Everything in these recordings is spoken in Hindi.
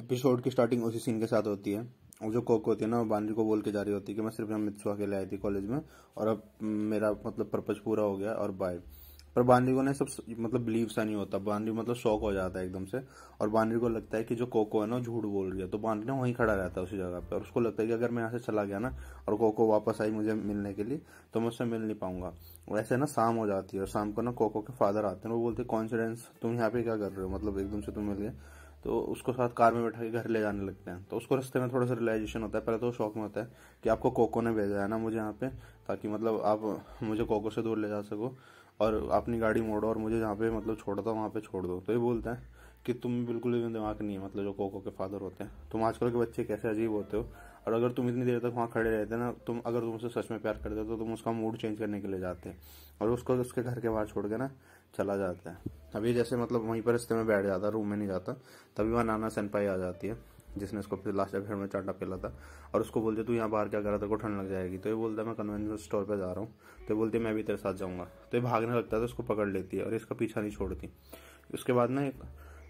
एपिसोड की स्टार्टिंग उसी सीन के साथ होती है और जो कोक होती है ना वो बानरी को बोल के जा रही होती है कि मैं सिर्फ यहाँ मित्सुआ के लिए आई थी कॉलेज में और अब मेरा मतलब पर्पज पूरा हो गया और बाय पर बानरी को ना सब मतलब बिलीव सा नहीं होता बानरी मतलब शौक हो जाता है एकदम से और बानरी को लगता है कि जो कोको है ना झूठ बोल रही है तो बानरी ना वहीं खड़ा रहता है उसी जगह पे और उसको लगता है कि अगर मैं यहाँ से चला गया ना और कोको वापस आई मुझे मिलने के लिए तो मैं उससे मिल नहीं पाऊंगा और ऐसे ना शाम हो जाती है और शाम को ना कोको के फादर आते हैं वो बोलते कॉन्फिडेंस तुम यहाँ पे क्या कर रहे हो मतलब एकदम से तुम मिल गए तो उसको साथ कार में बैठा के घर ले जाने लगते हैं तो उसको रास्ते में थोड़ा सा रिलाइजेशन होता है पहले तो शौक में होता है कि आपको कोको ने भेजा है ना मुझे यहाँ पे ताकि मतलब आप मुझे कोको से दूर ले जा सको और अपनी गाड़ी मोड़ो और मुझे जहाँ पे मतलब छोड़ दो वहाँ पे छोड़ दो तो ये बोलता है कि तुम बिल्कुल भी दिमाग नहीं है मतलब जो कोको के फादर होते हैं तुम आजकल के बच्चे कैसे अजीब होते हो और अगर तुम इतनी देर तक वहाँ खड़े रहते ना तुम अगर तुम उसे सच में प्यार करते तो तुम उसका मूड चेंज करने के लिए जाते हैं और उसको उसके घर के बाहर छोड़ के ना चला जाता है अभी जैसे मतलब वहीं पर रिश्ते में बैठ जाता रूम में नहीं जाता तभी वहाँ नाना सनपाई आ जाती है जिसने उसको फिर लास्ट अफेयर में चाटा पिला था और उसको बोलते तू यहाँ बाहर क्या कर रहा को ठंड लग जाएगी तो ये बोलता मैं कन्वेंशन स्टोर पर जा रहा हूँ तो ये बोलती मैं भी तेरे साथ जाऊँगा तो ये भागने लगता है तो उसको पकड़ लेती है और इसका पीछा नहीं छोड़ती उसके बाद ना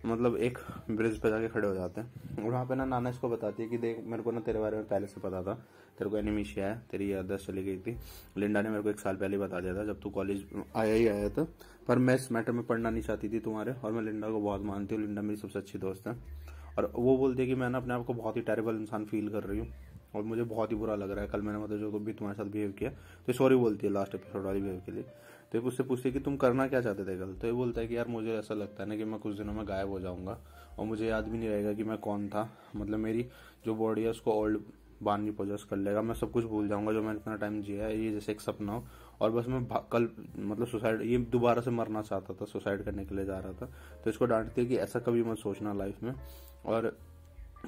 मतलब एक ब्रिज पे जाके खड़े हो जाते हैं और वहाँ पे ना नाना इसको बताती है कि देख मेरे को ना तेरे बारे में पहले से पता था तेरे को एनिमिशिया है तेरी याददाश्त चली गई थी लिंडा ने मेरे को एक साल पहले बता दिया था जब तू कॉलेज आया ही आया था पर मैं इस मैटर में पढ़ना नहीं चाहती थी तुम्हारे और मैं लिंडा को बहुत मानती हूँ लिंडा मेरी सबसे अच्छी दोस्त है और वो बोलती है कि मैं ना अपने आप को बहुत ही टेरेबल इंसान फील कर रही हूँ और मुझे बहुत ही बुरा लग रहा है कल मैंने मतलब जो भी तुम्हारे साथ बिहेव किया तो सॉरी बोलती है लास्ट एपिसोड वाली बिहेव के लिए तो एक उससे पूछती है कि तुम करना क्या चाहते थे कल तो ये बोलता है कि यार मुझे ऐसा लगता है ना कि मैं कुछ दिनों में गायब हो जाऊंगा और मुझे याद भी नहीं रहेगा कि मैं कौन था मतलब मेरी जो बॉडी है उसको ओल्ड बानी पोजेस कर लेगा मैं सब कुछ भूल जाऊंगा जो मैंने इतना टाइम जिया है ये जैसे एक सपना हो और बस मैं कल मतलब सुसाइड ये दोबारा से मरना चाहता था सुसाइड करने के लिए जा रहा था तो इसको डांटती है कि ऐसा कभी मत सोचना लाइफ में और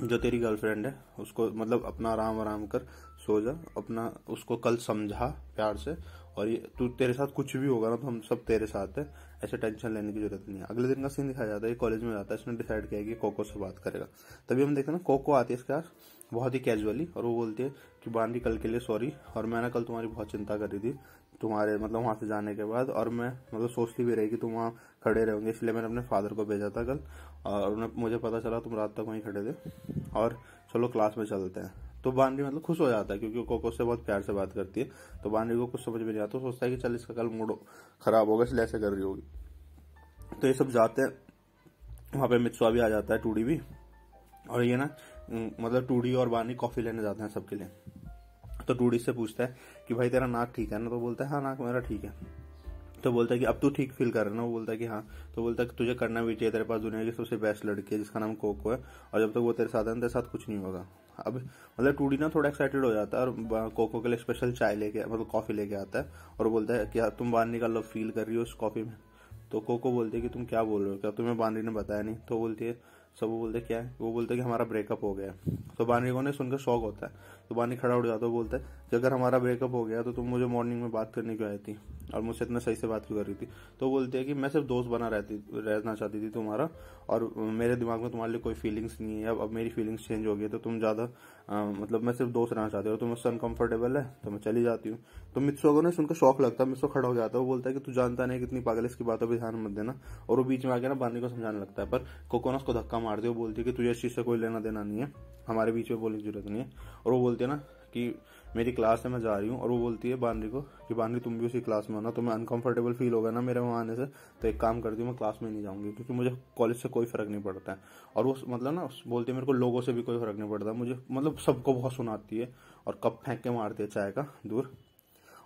जो तेरी गर्लफ्रेंड है उसको मतलब अपना आराम आराम कर सो जा अपना उसको कल समझा प्यार से और ये तू तेरे साथ कुछ भी होगा ना तो हम सब तेरे साथ है ऐसे टेंशन लेने की जरूरत नहीं है अगले दिन का सीन दिखाया जाता है कॉलेज में जाता है इसने डिसाइड किया कि कोको से बात करेगा तभी हम देखते हैं ना कोको आती है इसके पास बहुत ही कैजुअली और वो बोलती है कि बांदी कल के लिए सॉरी और मैं ना कल तुम्हारी बहुत चिंता कर रही थी तुम्हारे मतलब वहाँ से जाने के बाद और मैं मतलब सोचती भी रही कि तुम वहाँ खड़े रहोगे इसलिए मैंने अपने फादर को भेजा था कल और मुझे पता चला तुम रात तक वहीं खड़े थे और चलो क्लास में चलते हैं तो बानरी मतलब खुश हो जाता है क्योंकि वो कोको से बहुत प्यार से बात करती है तो बानरी को कुछ समझ में नहीं आता सोचता है कि चल इसका कल मूड खराब होगा इसलिए ऐसे कर रही होगी तो ये सब जाते हैं वहां पे मित्सुआ भी आ जाता है टूडी भी और ये ना मतलब टूडी और बानी कॉफ़ी लेने जाते हैं सबके लिए तो टूडी से पूछता है कि भाई तेरा नाक ठीक है ना तो बोलता है हाँ नाक मेरा ठीक है तो बोलता है कि अब तू ठीक फील कर रहा ना वो बोलता है कि हाँ तो बोलता है कि तुझे करना भी चाहिए तेरे पास दुनिया की सबसे बेस्ट लड़की है जिसका नाम कोको है और जब तक तो वो तेरे साथ है तेरे साथ कुछ नहीं होगा अब मतलब टूडी ना थोड़ा एक्साइटेड हो जाता है और कोको के लिए स्पेशल चाय लेके मतलब कॉफ़ी लेके आता है और बोलता है कि हाँ, तुम बाहर निकाल लो फील कर रही हो उस कॉफ़ी में तो कोको बोलती है कि तुम क्या बोल रहे हो क्या तुम्हें बानरी ने बताया नहीं तो बोलती है सब वो बोलते क्या है वो बोलते कि हमारा ब्रेकअप हो गया तो बानरी को ने सुनकर शौक होता है तो बानी खड़ा उठ जाता है बोलता है कि अगर हमारा ब्रेकअप हो गया तो तुम मुझे मॉर्निंग में बात करने क्यों आई थी और मुझसे इतना सही से बात भी कर रही थी तो बोलती है कि मैं सिर्फ दोस्त बना रहती रहना चाहती थी तुम्हारा और मेरे दिमाग में तुम्हारे लिए कोई फीलिंग्स नहीं है अब अब मेरी फीलिंग्स चेंज हो गई तो तुम ज़्यादा मतलब मैं सिर्फ दोस्त रहना चाहती हूँ तुम मुझसे अनकम्फर्टेबल है तो मैं चली जाती हूँ तो मित्रों को ना सुनकर शौक लगता है मित्सो खड़ा हो जाता है वो बोलता है कि तू जानता नहीं कितनी पागल इसकी बातों पर ध्यान मत देना और वो बीच में आके ना बानी को समझाने लगता है पर कोकोना उसको धक्का मारती है वो बोलती है कि तुझे इस चीज़ से कोई लेना देना नहीं है हमारे बीच में बोलने की जरूरत नहीं है और वो बोलते हैं ना कि मेरी क्लास है मैं जा रही हूँ और वो बोलती है बानरी को कि बानरी तुम भी उसी क्लास में हो ना तो मैं अनकंफर्टेबल फील होगा ना मेरे वहाँ आने से तो एक काम करती हूँ मैं क्लास में नहीं जाऊँगी क्योंकि मुझे कॉलेज से कोई फ़र्क नहीं पड़ता है और वो मतलब ना बोलती है मेरे को लोगों से भी कोई फ़र्क नहीं पड़ता मुझे मतलब सबको बहुत सुनाती है और कप फेंक के मारती है चाय का दूर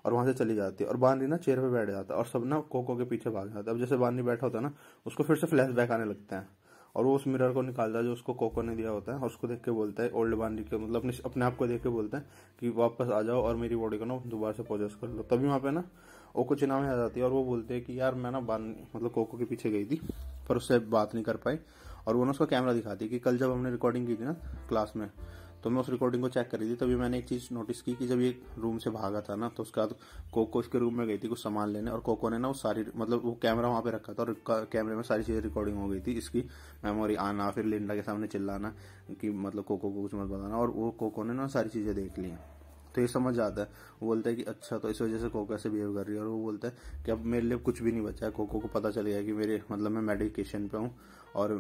और वहाँ से चली जाती है और बानरी ना चेयर पर बैठ जाता है और सब ना कोको के पीछे भाग जाता है अब जैसे बानरी बैठा होता है ना उसको फिर से फ्लैश आने लगता है और वो उस मिरर को निकालता है जो उसको कोको ने दिया होता है और उसको देख के बोलता है ओल्ड बांडी के मतलब अपने अपने आप को देख के बोलता है कि वापस आ जाओ और मेरी बॉडी को ना दोबारा से पोजेस कर लो तभी वहाँ पे ना ओको चिना में आ जाती है और वो बोलते हैं कि यार मैं ना बान मतलब कोको के पीछे गई थी पर उससे बात नहीं कर पाई और वो ना उसका कैमरा दिखाती है कि कल जब हमने रिकॉर्डिंग की थी ना क्लास में तो मैं उस रिकॉर्डिंग को चेक कर रही थी तभी मैंने एक चीज़ नोटिस की कि जब ये रूम से भागा था ना तो उसके बाद कोको उसके रूम में गई थी कुछ सामान लेने और कोको ने ना वो सारी मतलब वो कैमरा वहाँ पे रखा था और कैमरे में सारी चीज़ें रिकॉर्डिंग हो गई थी इसकी मेमोरी आना फिर लिंडा के सामने चिल्लाना कि मतलब कोको को कुछ मत बताना और वो कोको ने ना सारी चीज़ें देख ली तो ये समझ आता है वो बोलता है कि अच्छा तो इस वजह से कोको ऐसे बिहेव कर रही है और वो बोलता है कि अब मेरे लिए कुछ भी नहीं बचा है कोको को पता चल गया कि मेरे मतलब मैं मेडिकेशन पे हूँ और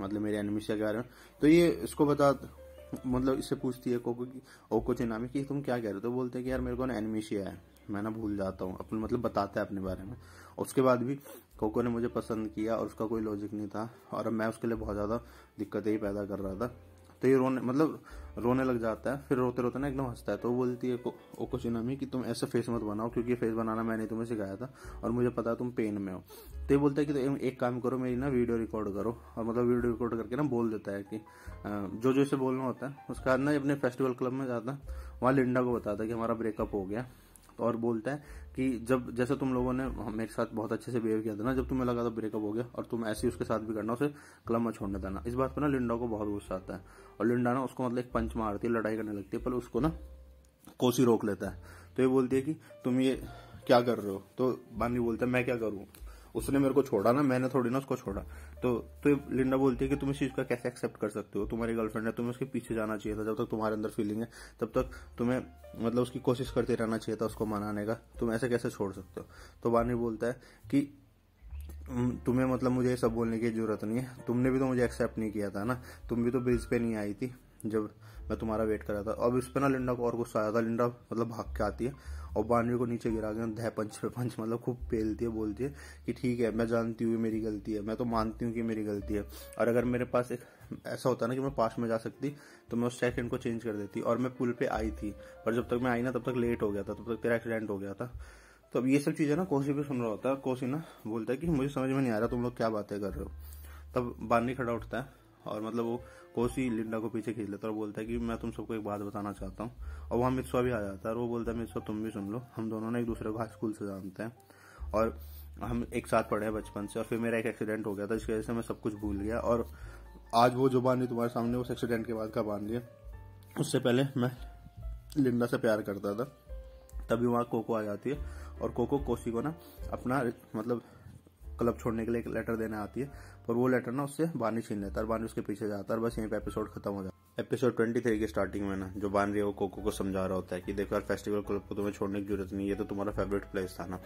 मतलब मेरे एनिमिशिया के बारे में तो ये इसको बता मतलब इससे पूछती है कोको की ओको चिनामी कि तुम क्या कह रहे हो तो बोलते हैं कि यार मेरे को ना एनिमिशिया है मैं ना भूल जाता हूँ अपने मतलब बताता है अपने बारे में उसके बाद भी कोको ने मुझे पसंद किया और उसका कोई लॉजिक नहीं था और अब मैं उसके लिए बहुत ज़्यादा दिक्कतें ही पैदा कर रहा था तो ये रोने मतलब रोने लग जाता है फिर रोते रोते ना एकदम हंसता है तो वो बोलती है ओको नामी कि तुम ऐसा फेस मत बनाओ क्योंकि फेस बनाना मैंने तुम्हें सिखाया था और मुझे पता है तुम पेन में हो तो ये बोलता है कि तो एक काम करो मेरी ना वीडियो रिकॉर्ड करो और मतलब वीडियो रिकॉर्ड करके ना बोल देता है कि जो जो इसे बोलना होता है उसके बाद ना अपने फेस्टिवल क्लब में जाता है वहाँ लिंडा को बताता है कि हमारा ब्रेकअप हो गया तो और बोलता है कि जब जैसे तुम लोगों ने मेरे साथ बहुत अच्छे से बिहेव किया था ना जब तुम्हें लगा था ब्रेकअप हो गया और तुम ऐसे उसके साथ भी करना उसे क्लब में छोड़ने देना इस बात पर ना लिंडा को बहुत गुस्सा आता है और लिंडा ना उसको मतलब एक पंच मारती है लड़ाई करने लगती है पर उसको ना कोसी रोक लेता है तो ये बोलती है कि तुम ये क्या कर रहे हो तो बानी बोलता है मैं क्या करूँ उसने मेरे को छोड़ा ना मैंने थोड़ी ना उसको छोड़ा तो तो लिंडा बोलती है कि तुम इस चीज का कैसे एक्सेप्ट कर सकते हो तुम्हारी गर्लफ्रेंड है तुम्हें उसके पीछे जाना चाहिए था जब तक तुम्हारे अंदर फीलिंग है तब तक तुम्हें मतलब उसकी कोशिश करते रहना चाहिए था उसको मनाने का तुम ऐसे कैसे छोड़ सकते हो तो वानी बोलता है कि तुम्हें मतलब मुझे सब बोलने की जरूरत नहीं है तुमने भी तो मुझे एक्सेप्ट नहीं किया था ना तुम भी तो ब्रिज पे नहीं आई थी जब मैं तुम्हारा वेट कर रहा था अब इस पर ना लिंडा को और गुस्सा आया था लिंडा मतलब भाग के आती है और बानवे को नीचे गिरा के दह पंच पंच मतलब खूब पेलती है बोलती है कि ठीक है मैं जानती हूँ मेरी गलती है मैं तो मानती हूँ कि मेरी गलती है और अगर मेरे पास एक ऐसा होता ना कि मैं पास में जा सकती तो मैं उस सेकंड को चेंज कर देती और मैं पुल पे आई थी पर जब तक मैं आई ना तब तक लेट हो गया था तब तक तेरा एक्सीडेंट हो गया था तो अब ये सब चीज़ें ना कोसी भी सुन रहा होता है कोसी ना बोलता है कि मुझे समझ में नहीं आ रहा तुम लोग क्या बातें कर रहे हो तब बानी खड़ा उठता है और मतलब वो कोसी लिंडा को पीछे खींच लेता है और बोलता है कि मैं तुम सबको एक बात बताना चाहता हूँ और वहाँ मित्सवा भी आ जाता है और वो बोलता है मित्सवा तुम भी सुन लो हम दोनों ने एक दूसरे को हाई स्कूल से जानते हैं और हम एक साथ पढ़े हैं बचपन से और फिर मेरा एक एक्सीडेंट हो गया था जिसकी वजह से मैं सब कुछ भूल गया और आज वो जो बांधी तुम्हारे सामने उस एक्सीडेंट के बाद का बांध लिया उससे पहले मैं लिंडा से प्यार करता था तभी वहाँ कोको आ जाती है और कोको कोसी को ना अपना मतलब क्लब छोड़ने के लिए एक लेटर देने आती है पर वो लेटर ना उससे बानी छीन लेता है और बानी उसके पीछे जाता है और बस यहीं पे एपिसोड खत्म हो जाता है एपिसोड ट्वेंटी थ्री की स्टार्टिंग में ना जो बानरी है वो कोको को समझा रहा होता है कि देखो यार फेस्टिवल क्लब को तुम्हें छोड़ने की जरूरत नहीं है तो तुम्हारा फेवरेट प्लेस था ना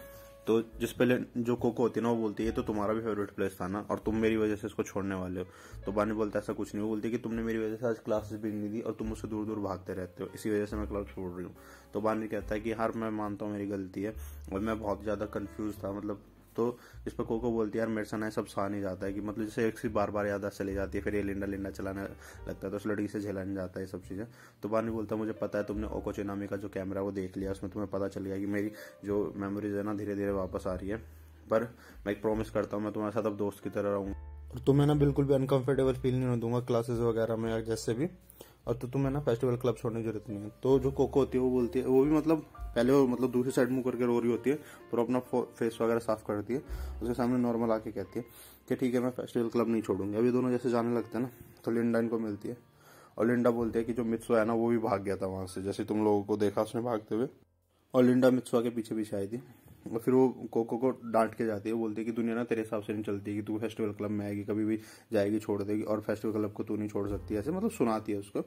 तो जिस पहले जो कोको होती है ना वो बोलती है तो तुम्हारा भी फेवरेट प्लेस था ना और तुम मेरी वजह से इसको छोड़ने वाले हो तो बानी बोलता है ऐसा कुछ नहीं वो बोलती कि तुमने मेरी वजह से आज क्लासेस भी नहीं दी और तुम उससे दूर दूर भागते रहते हो इसी वजह से मैं क्लब छोड़ रही हूँ तो बानी कहता है कि हर मैं मानता हूँ मेरी गलती है और मैं बहुत ज़्यादा कन्फ्यूज था मतलब तो इस पर कोको बोलती है यार मेरे से सब सहा नहीं जाता है कि मतलब जैसे एक सी बार बार याद चली जाती है फिर ये लिंडा लिंडा चलाने लगता है तो उस लड़की से झेला नहीं जाता है सब चीज़ें तो बानी बोलता मुझे पता है तुमने ओको चिनामी का जो कैमरा वो देख लिया उसमें तुम्हें पता चल गया कि मेरी जो मेमोरीज है ना धीरे धीरे वापस आ रही है पर मैं एक प्रॉमिस करता हूँ मैं तुम्हारे साथ अब दोस्त की तरह रहूँगा और तुम्हें ना बिल्कुल भी अनकंफर्टेबल फील नहीं होने दूंगा क्लासेस वगैरह में या जैसे भी और तो तुम्हें ना फेस्टिवल क्लब छोड़ने की जरूरत नहीं है तो जो कोको होती है वो बोलती है वो भी मतलब पहले वो मतलब दूसरी साइड मुंह करके रो रही होती है पर अपना फेस वगैरह साफ करती है उसके सामने नॉर्मल आके कहती है कि ठीक है मैं फेस्टिवल क्लब नहीं छोड़ूंगी अभी दोनों जैसे जाने लगते हैं ना तो लिंडा इनको मिलती है और लिंडा बोलती है कि जो मित्सो है ना वो भी भाग गया था वहां से जैसे तुम लोगों को देखा उसने भागते हुए और लिंडा मित्सुआ के पीछे पीछे आई थी फिर वो कोको को डांट के जाती है बोलती है कि दुनिया ना तेरे हिसाब से नहीं चलती कि तू फेस्टिवल क्लब में आएगी कभी भी जाएगी छोड़ देगी और फेस्टिवल क्लब को तू नहीं छोड़ सकती ऐसे मतलब सुनाती है उसको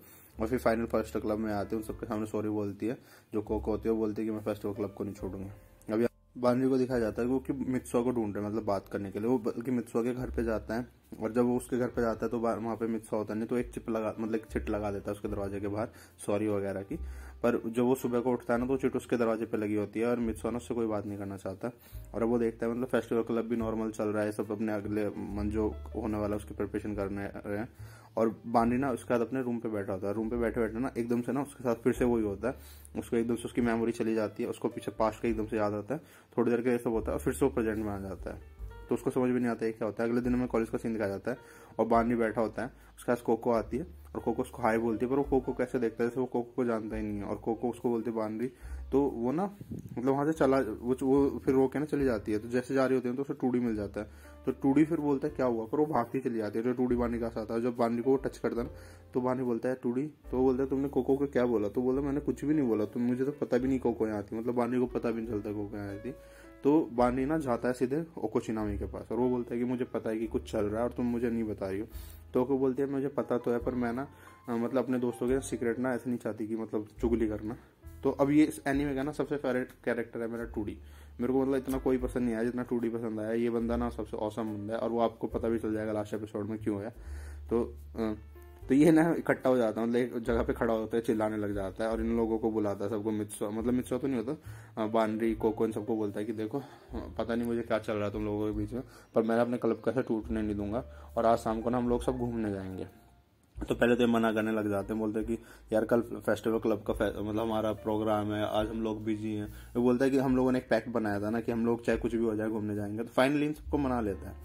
और फिर फाइनल फर्स्ट क्लब में आते हैं उन सबके सामने सॉरी बोलती है जो कोको होती है वो बोलती है कि मैं फेस्टिवल क्लब को नहीं छोड़ूंगा अभी बानवी को दिखाया जाता है वो कि को ढूंढ रहे हैं मतलब बात करने के लिए वो बल्कि मित्सुआ के घर पे जाता है और जब वो उसके घर पे जाता है तो वहाँ पे मित्सुआ होता नहीं तो एक चिप लगा मतलब एक चिट लगा देता है उसके दरवाजे के बाहर सॉरी वगैरह की पर जब वो सुबह को उठता है ना तो चिट उसके दरवाजे पे लगी होती है और मित्सोन उससे कोई बात नहीं करना चाहता और अब वो देखता है मतलब फेस्टिवल क्लब भी नॉर्मल चल रहा है सब अपने अगले मन जो होने वाला है उसकी प्रिपरेशन करने रहे हैं और बानी ना उसके बाद अपने रूम पे बैठा होता है रूम पे बैठे बैठे ना एकदम से ना उसके साथ फिर से वही होता है उसको एकदम से उसकी मेमोरी चली जाती है उसको पीछे पास्ट का एकदम से याद आता है थोड़ी देर के ये सब होता है और फिर से वो प्रेजेंट में आ जाता है तो उसको समझ में नहीं आता है क्या होता है अगले दिन में कॉलेज का सीन दिखाया जाता है और बानी बैठा होता है उसके पास कोको आती है और कोको उसको हाई बोलती है पर वो कोको कैसे देखता है जैसे वो कोको को जानता ही नहीं है और कोको उसको बोलती है बानरी तो वो ना मतलब वहाँ से चला वो वो फिर रोके कहना चली जाती है तो जैसे जा रही होती है तो उसे टूडी मिल जाता है तो टूडी फिर बोलता है क्या हुआ पर वो भागती चली जाती है जो टूडी बानी का साथ है जब बानी को वो टच करता ना तो बानी बोलता है टूडी तो वो बोलता है तुमने कोको को क्या बोला तो बोला मैंने कुछ भी नहीं बोला तो मुझे तो पता भी नहीं कोको यहाँ आती मतलब बानी को पता भी नहीं चलता कोको यहाँ है तो बानीना जाता है सीधे ओकोचिनामी के पास और वो बोलता है कि मुझे पता है कि कुछ चल रहा है और तुम मुझे नहीं बता रही हो तो ओको बोलती है मुझे पता तो है पर मैं ना मतलब अपने दोस्तों के सीक्रेट ना ऐसे नहीं चाहती कि मतलब चुगली करना तो अब ये इस एनीमे का ना सबसे फेवरेट कैरेक्टर है मेरा टूडी मेरे को मतलब इतना कोई पसंद नहीं आया जितना टूडी पसंद आया ये बंदा ना सबसे औसम बंदा है और वो आपको पता भी चल जाएगा लास्ट एपिसोड में क्यों है तो तो ये ना इकट्ठा हो जाता है मतलब एक जगह पे खड़ा होता है चिल्लाने लग जाता है और इन लोगों को बुलाता है सबको मित्सवा मतलब मित्सवा तो नहीं होता बानरी कोको इन सबको बोलता है कि देखो पता नहीं मुझे क्या चल रहा है तुम लोगों के बीच में पर मैं अपने क्लब का टूटने नहीं दूंगा और आज शाम को ना हम लोग सब घूमने जाएंगे तो पहले तो ये मना करने लग जाते हैं बोलते हैं कि यार कल फेस्टिवल क्लब का मतलब हमारा प्रोग्राम है आज हम लोग बिजी हैं वो बोलता है कि हम लोगों ने एक पैक्ट बनाया था ना कि हम लोग चाहे कुछ भी हो जाए घूमने जाएंगे तो फाइनली इन सबको मना लेता है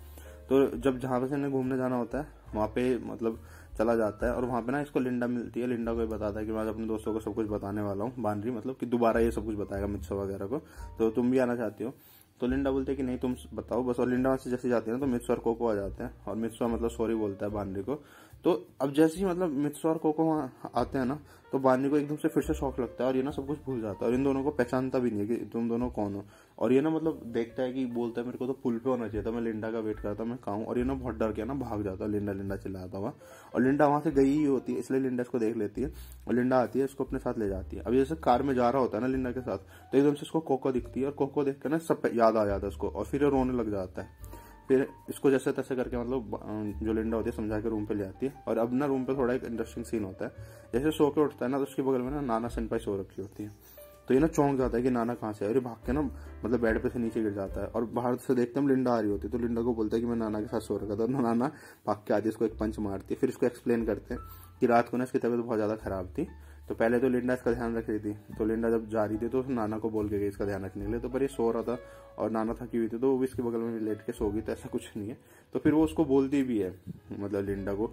तो जब जहाँ पे से इन्हें घूमने जाना होता है वहाँ पे मतलब चला जाता है और वहाँ पे ना इसको लिंडा मिलती है लिंडा को ये बताता है कि मैं अपने दोस्तों को सब कुछ बताने वाला हूँ बानरी मतलब कि दोबारा ये सब कुछ बताएगा मित्सो वगैरह को तो तुम भी आना चाहती हो तो लिंडा बोलते है कि नहीं तुम बताओ बस और लिंडा वहाँ से जैसे जाती है ना तो मित्सो और को आ जाते हैं और मित्सो मतलब सॉरी बोलता है बानरी को तो अब जैसे ही मतलब मित्सो और कोको वहाँ आते हैं ना तो बानी को एकदम से फिर से शौक लगता है और ये ना सब कुछ भूल जाता है और इन दोनों को पहचानता भी नहीं है कि तुम दोनों कौन हो और ये ना मतलब देखता है कि बोलता है मेरे को तो पुल पे होना चाहिए था मैं लिंडा का वेट करता मैं खाऊं और ये ना बहुत डर के ना भाग जाता है लिंडा लिंडा चिल्लाता हुआ और लिंडा वहाँ से गई ही होती है इसलिए लिंडा इसको देख लेती है और लिंडा आती है इसको अपने साथ ले जाती है अब जैसे कार में जा रहा होता है ना लिंडा के साथ तो एकदम से उसको कोको दिखती है और कोको देख के ना सब याद आ जाता है उसको और फिर रोने लग जाता है फिर इसको जैसे तैसे करके मतलब जो लिंडा होती है समझा के रूम पे ले आती है और अब ना रूम पे थोड़ा एक इंटरेस्टिंग सीन होता है जैसे सो के उठता है ना तो उसके बगल में ना नाना सनपाई सो रखी होती है तो ये ना चौंक जाता है कि नाना कहाँ से है और भाग के ना मतलब बेड पे से नीचे गिर जाता है और बाहर से देखते हम लिंडा आ रही होती है तो लिंडा को बोलता है कि मैं नाना के साथ सो रखा था तो नाना भाग के आती है इसको एक पंच मारती है फिर इसको एक्सप्लेन करते हैं कि रात को ना इसकी तबीयत बहुत ज़्यादा ख़राब थी तो पहले तो लिंडा इसका ध्यान रख रही थी तो लिंडा जब जा रही थी तो नाना को बोल के गई इसका ध्यान रखने के लिए तो पर ये सो रहा था और नाना थकी हुई थी तो वो भी इसके बगल में लेट के सो गई तो ऐसा कुछ नहीं है तो फिर वो उसको बोलती भी है मतलब लिंडा को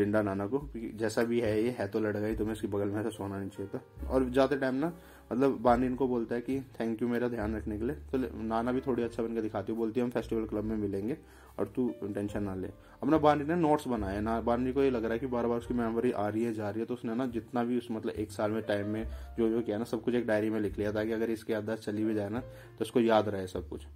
लिंडा नाना को जैसा भी है ये है तो लड़ गई तो मैं इसके बगल में ऐसा सोना नहीं चाहिए था और जाते टाइम ना मतलब बानी इनको बोलता है कि थैंक यू मेरा ध्यान रखने के लिए तो नाना भी थोड़ी अच्छा बनकर दिखाती है बोलती है हम फेस्टिवल क्लब में मिलेंगे और तू टेंशन ना ले अब ना ने नोट्स बनाए ना बानरी को ये लग रहा है कि बार बार उसकी मेमोरी आ रही है जा रही है तो उसने ना जितना भी उस मतलब एक साल में टाइम में जो जो किया ना सब कुछ एक डायरी में लिख लिया ताकि अगर इसकी याददाश्त चली भी जाए ना तो उसको याद रहे सब कुछ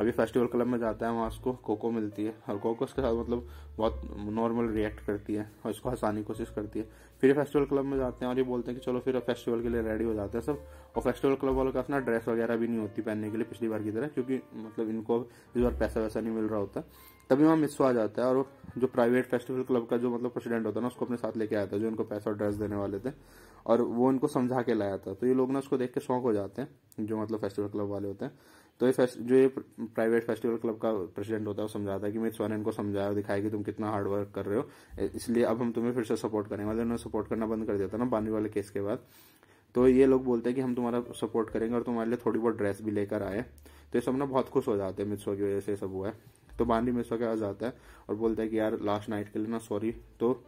अभी फेस्टिवल क्लब में जाता है वहाँ उसको कोको मिलती है और कोको उसके साथ मतलब बहुत नॉर्मल रिएक्ट करती है और उसको हंसाने की कोशिश करती है फिर फेस्टिवल क्लब में जाते हैं और ये बोलते हैं कि चलो फिर फेस्टिवल के लिए रेडी हो जाते हैं सब और फेस्टिवल क्लब वालों का अपना ड्रेस वगैरह भी नहीं होती पहनने के लिए पिछली बार की तरह क्योंकि मतलब इनको इस बार पैसा वैसा नहीं मिल रहा होता तभी वहाँ मिस्वा आ जाता है और जो प्राइवेट फेस्टिवल क्लब का जो मतलब प्रेसिडेंट होता है ना उसको अपने साथ लेके आया था जो इनको पैसा और ड्रेस देने वाले थे और वो उनको समझा के लाया था तो ये लोग ना उसको देख के शौक हो जाते हैं जो मतलब फेस्टिवल क्लब वाले होते हैं तो ये जो ये प्राइवेट फेस्टिवल क्लब का प्रेसिडेंट होता है वो समझाता है कि मिस वन इनको समझाया दिखाया कि तुम कितना हार्ड वर्क कर रहे हो इसलिए अब हम तुम्हें फिर से सपोर्ट करेंगे मतलब उन्होंने सपोर्ट करना बंद कर दिया था ना बानी वाले केस के बाद तो ये लोग बोलते हैं कि हम तुम्हारा सपोर्ट करेंगे और तुम्हारे लिए थोड़ी बहुत ड्रेस भी लेकर आए तो ये सब ना बहुत खुश हो जाते हैं मिसो की वजह से सब हुआ है तो बानी मिसो के पास जाता है और बोलता है कि यार लास्ट नाइट के लिए ना सॉरी तो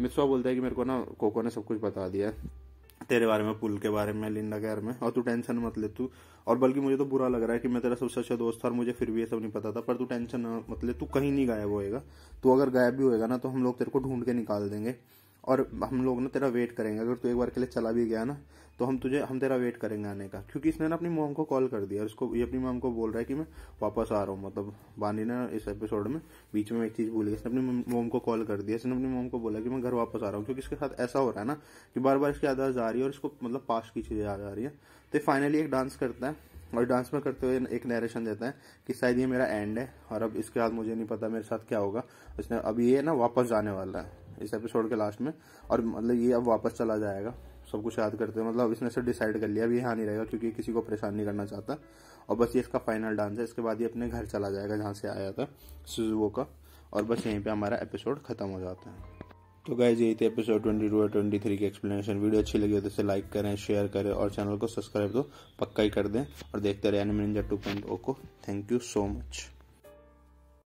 मिसवा बोलता है कि मेरे को ना कोको ने सब कुछ बता दिया है तेरे बारे में पुल के बारे में लिंडा के बारे में और तू टेंशन मत ले तू और बल्कि मुझे तो बुरा लग रहा है कि मैं तेरा सबसे अच्छा दोस्त था और मुझे फिर भी ये सब नहीं पता था पर तू टेंशन मत ले तू कहीं नहीं गायब होएगा तू अगर गायब भी होएगा ना तो हम लोग तेरे को ढूंढ के निकाल देंगे और हम लोग ना तेरा वेट करेंगे अगर तू एक बार के लिए चला भी गया ना तो हम तुझे हम तेरा वेट करेंगे आने का क्योंकि इसने ना अपनी मोम को कॉल कर दिया और इसको ये अपनी मोम को बोल रहा है कि मैं वापस आ रहा हूँ मतलब बानी ने इस एपिसोड में बीच में एक चीज़ भूल गई इसने अपनी मोम को कॉल कर दिया इसने अपनी मोम को बोला कि मैं घर वापस आ रहा हूँ क्योंकि इसके साथ ऐसा हो रहा है ना कि बार बार इसकी आदत आ रही है और इसको मतलब पास की चीज़ें याद आ रही है तो फाइनली एक डांस करता है और डांस में करते हुए एक नरेशन देता है कि शायद ये मेरा एंड है और अब इसके बाद मुझे नहीं पता मेरे साथ क्या होगा उसने अब ये ना वापस जाने वाला है इस एपिसोड के लास्ट में और मतलब ये अब वापस चला जाएगा सब कुछ याद करते हैं मतलब इसने से डिसाइड कर लिया अब यहाँ नहीं रहेगा क्योंकि किसी को परेशान नहीं करना चाहता और बस ये इसका फाइनल डांस है इसके बाद ये अपने घर चला जाएगा जहाँ से आया था सुजुओ का और बस यहीं पे हमारा एपिसोड खत्म हो जाता है तो गाइज यही थे एपिसोड टू और थ्री की एक्सप्लेनेशन वीडियो अच्छी लगी हो तो इसे लाइक करें शेयर करें और चैनल को सब्सक्राइब तो पक्का ही कर दें और देखते रहे एनिमल पॉइंट ओ को थैंक यू सो मच